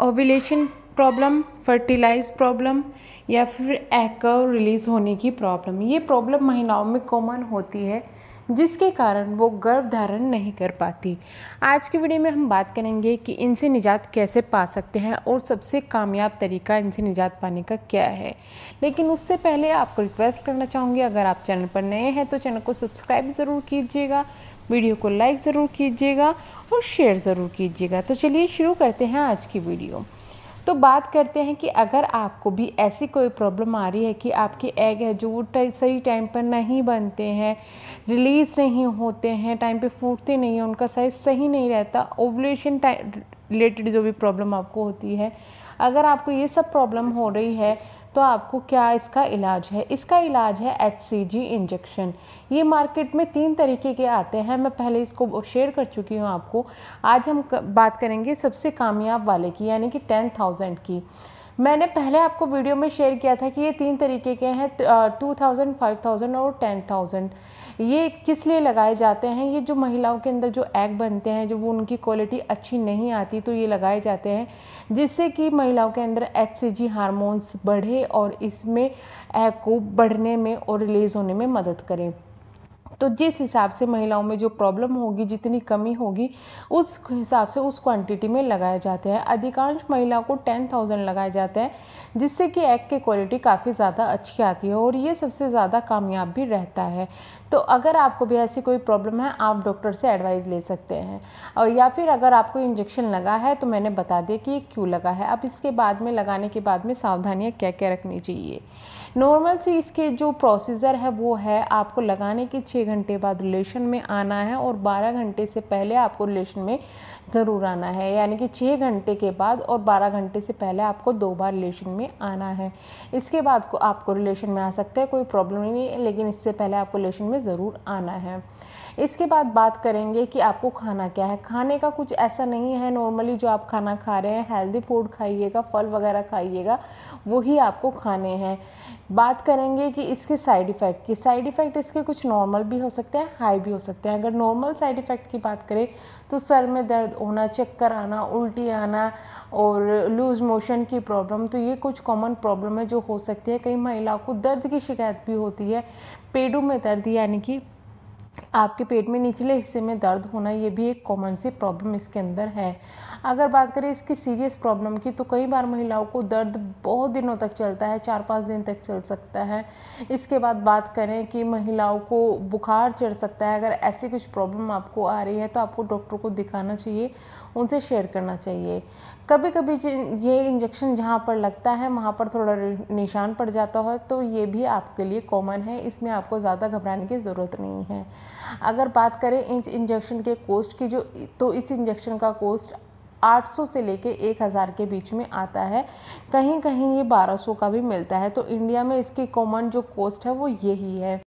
ovulation problem fertilise problem या फिर एकर release होने की प्रॉब्लम ये प्रॉब्लम महिलाओं में कॉमन होती है जिसके कारण वो गर्भ धारण नहीं कर पाती आज की वीडियो में हम बात करेंगे कि इनसे निजात कैसे पा सकते हैं और सबसे कामयाब तरीका इनसे निजात पाने का क्या है लेकिन उससे पहले आपको रिक्वेस्ट करना चाहूँगी अगर आप चैनल पर नए हैं तो चैनल को सब्सक्राइब ज़रूर कीजिएगा वीडियो को लाइक ज़रूर कीजिएगा और शेयर ज़रूर कीजिएगा तो चलिए शुरू करते हैं आज की वीडियो तो बात करते हैं कि अगर आपको भी ऐसी कोई प्रॉब्लम आ रही है कि आपके एग है जो वो सही टाइम पर नहीं बनते हैं रिलीज़ नहीं होते हैं टाइम पे फूटते नहीं हैं उनका साइज़ सही नहीं रहता ओवलेशन रिलेटेड जो भी प्रॉब्लम आपको होती है अगर आपको ये सब प्रॉब्लम हो रही है तो आपको क्या इसका इलाज है इसका इलाज है एच इंजेक्शन ये मार्केट में तीन तरीके के आते हैं मैं पहले इसको शेयर कर चुकी हूँ आपको आज हम बात करेंगे सबसे कामयाब वाले की यानी कि टेन थाउजेंड की मैंने पहले आपको वीडियो में शेयर किया था कि ये तीन तरीके के हैं टू थाउजेंड फाइव थाउजेंड और टेन थाउजेंड ये किस लिए लगाए जाते हैं ये जो महिलाओं के अंदर जो एग बनते हैं जो वो उनकी क्वालिटी अच्छी नहीं आती तो ये लगाए जाते हैं जिससे कि महिलाओं के अंदर एच सी जी हारमोन्स बढ़े और इसमें एग को बढ़ने में और रिलीज़ होने में मदद करें तो जिस हिसाब से महिलाओं में जो प्रॉब्लम होगी जितनी कमी होगी उस हिसाब से उस क्वांटिटी में लगाए जाते हैं अधिकांश महिला को टेन थाउजेंड लगाए जाते हैं जिससे कि एग की क्वालिटी काफ़ी ज़्यादा अच्छी आती है और ये सबसे ज़्यादा कामयाब भी रहता है तो अगर आपको भी ऐसी कोई प्रॉब्लम है आप डॉक्टर से एडवाइस ले सकते हैं और या फिर अगर आपको इंजेक्शन लगा है तो मैंने बता दिया कि ये क्यों लगा है अब इसके बाद में लगाने के बाद में सावधानियाँ क्या क्या रखनी चाहिए नॉर्मल सी इसके जो प्रोसीजर है वो है आपको लगाने के छः घंटे बाद रिलेशन में आना है और 12 घंटे से पहले आपको रिलेशन में ज़रूर आना है यानी कि छः घंटे के बाद और बारह घंटे से पहले आपको दो बार रिलेशन में आना है इसके बाद को आपको रिलेशन में आ सकते हैं कोई प्रॉब्लम नहीं है लेकिन इससे पहले आपको रिलेशन में ज़रूर आना है इसके बाद बात करेंगे कि आपको खाना क्या है खाने का कुछ ऐसा नहीं है नॉर्मली जो आप खाना खा रहे हैं हेल्दी फूड खाइएगा फल वगैरह खाइएगा वही आपको खाने हैं बात करेंगे कि इसके साइड इफ़ेक्ट की साइड इफ़ेक्ट इसके कुछ नॉर्मल भी हो सकते हैं हाई भी हो सकते हैं अगर नॉर्मल साइड इफ़ेक्ट की बात करें तो सर में दर्द होना चक्कर आना उल्टी आना और लूज़ मोशन की प्रॉब्लम तो ये कुछ कॉमन प्रॉब्लम है जो हो सकती है कई महिलाओं को दर्द की शिकायत भी होती है पेडों में दर्द यानी कि आपके पेट में निचले हिस्से में दर्द होना ये भी एक कॉमन सी प्रॉब्लम इसके अंदर है अगर बात करें इसकी सीरियस प्रॉब्लम की तो कई बार महिलाओं को दर्द बहुत दिनों तक चलता है चार पाँच दिन तक चल सकता है इसके बाद बात करें कि महिलाओं को बुखार चढ़ सकता है अगर ऐसी कुछ प्रॉब्लम आपको आ रही है तो आपको डॉक्टर को दिखाना चाहिए उनसे शेयर करना चाहिए कभी कभी ये इंजेक्शन जहाँ पर लगता है वहाँ पर थोड़ा निशान पड़ जाता है तो ये भी आपके लिए कॉमन है इसमें आपको ज़्यादा घबराने की ज़रूरत नहीं है अगर बात करें इस इंजेक्शन के कोस्ट की जो तो इस इंजेक्शन का कोस्ट 800 से लेके 1000 के बीच में आता है कहीं कहीं ये 1200 का भी मिलता है तो इंडिया में इसकी कॉमन जो कोस्ट है वो यही है